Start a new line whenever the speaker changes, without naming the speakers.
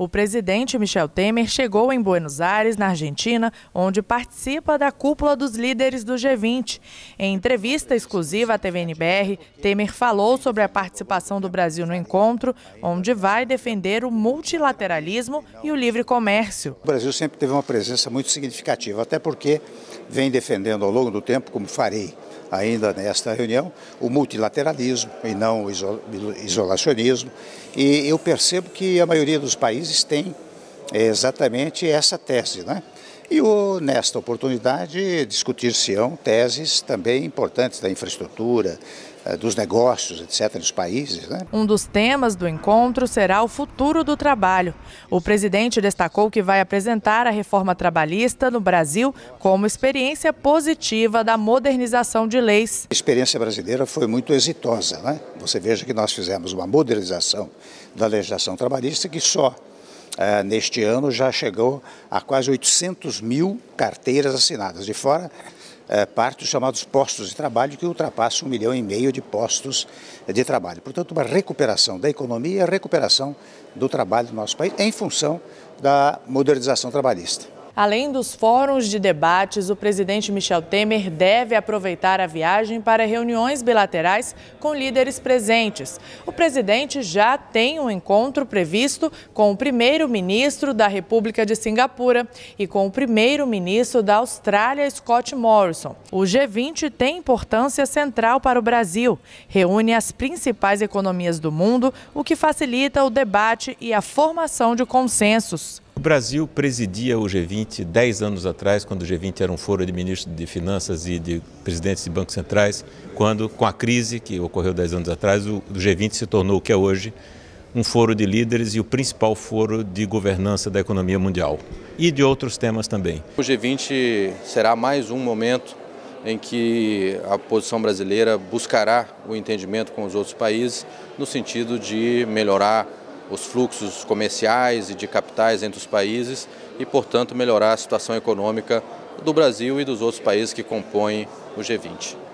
O presidente Michel Temer chegou em Buenos Aires, na Argentina, onde participa da cúpula dos líderes do G20. Em entrevista exclusiva à TVNBR, Temer falou sobre a participação do Brasil no encontro, onde vai defender o multilateralismo e o livre comércio.
O Brasil sempre teve uma presença muito significativa, até porque vem defendendo ao longo do tempo, como farei ainda nesta reunião, o multilateralismo e não o isolacionismo. E eu percebo que a maioria dos países tem é, exatamente essa tese, né? E o, nesta oportunidade discutir-se-ão teses também importantes da infraestrutura, eh, dos negócios, etc., dos países. Né?
Um dos temas do encontro será o futuro do trabalho. O presidente destacou que vai apresentar a reforma trabalhista no Brasil como experiência positiva da modernização de leis.
A experiência brasileira foi muito exitosa. Né? Você veja que nós fizemos uma modernização da legislação trabalhista que só Uh, neste ano já chegou a quase 800 mil carteiras assinadas, de fora é, parte dos chamados postos de trabalho, que ultrapassa um milhão e meio de postos de trabalho. Portanto, uma recuperação da economia e a recuperação do trabalho do nosso país, em função da modernização trabalhista.
Além dos fóruns de debates, o presidente Michel Temer deve aproveitar a viagem para reuniões bilaterais com líderes presentes. O presidente já tem um encontro previsto com o primeiro-ministro da República de Singapura e com o primeiro-ministro da Austrália, Scott Morrison. O G20 tem importância central para o Brasil. Reúne as principais economias do mundo, o que facilita o debate e a formação de consensos.
O Brasil presidia o G20 dez anos atrás, quando o G20 era um foro de ministros de finanças e de presidentes de bancos centrais, quando, com a crise que ocorreu dez anos atrás, o G20 se tornou o que é hoje, um foro de líderes e o principal foro de governança da economia mundial e de outros temas também.
O G20 será mais um momento em que a posição brasileira buscará o entendimento com os outros países no sentido de melhorar os fluxos comerciais e de capitais entre os países e, portanto, melhorar a situação econômica do Brasil e dos outros países que compõem o G20.